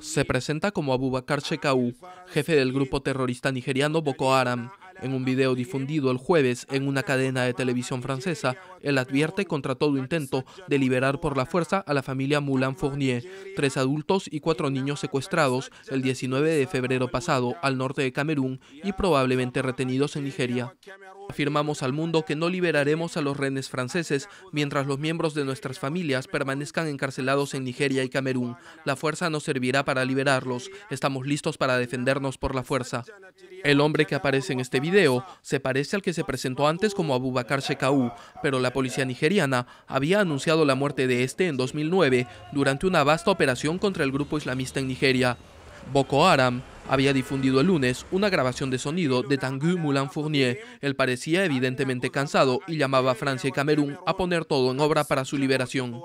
Se presenta como Abubakar Shekau, jefe del grupo terrorista nigeriano Boko Haram, en un video difundido el jueves en una cadena de televisión francesa, él advierte contra todo intento de liberar por la fuerza a la familia Moulin Fournier, tres adultos y cuatro niños secuestrados el 19 de febrero pasado al norte de Camerún y probablemente retenidos en Nigeria. Afirmamos al mundo que no liberaremos a los rehenes franceses mientras los miembros de nuestras familias permanezcan encarcelados en Nigeria y Camerún. La fuerza nos servirá para liberarlos. Estamos listos para defendernos por la fuerza. El hombre que aparece en este video se parece al que se presentó antes como Abubakar Shekau, pero la policía nigeriana había anunciado la muerte de este en 2009 durante una vasta operación contra el grupo islamista en Nigeria. Boko Haram había difundido el lunes una grabación de sonido de Tanguy Moulin Fournier. Él parecía evidentemente cansado y llamaba a Francia y Camerún a poner todo en obra para su liberación.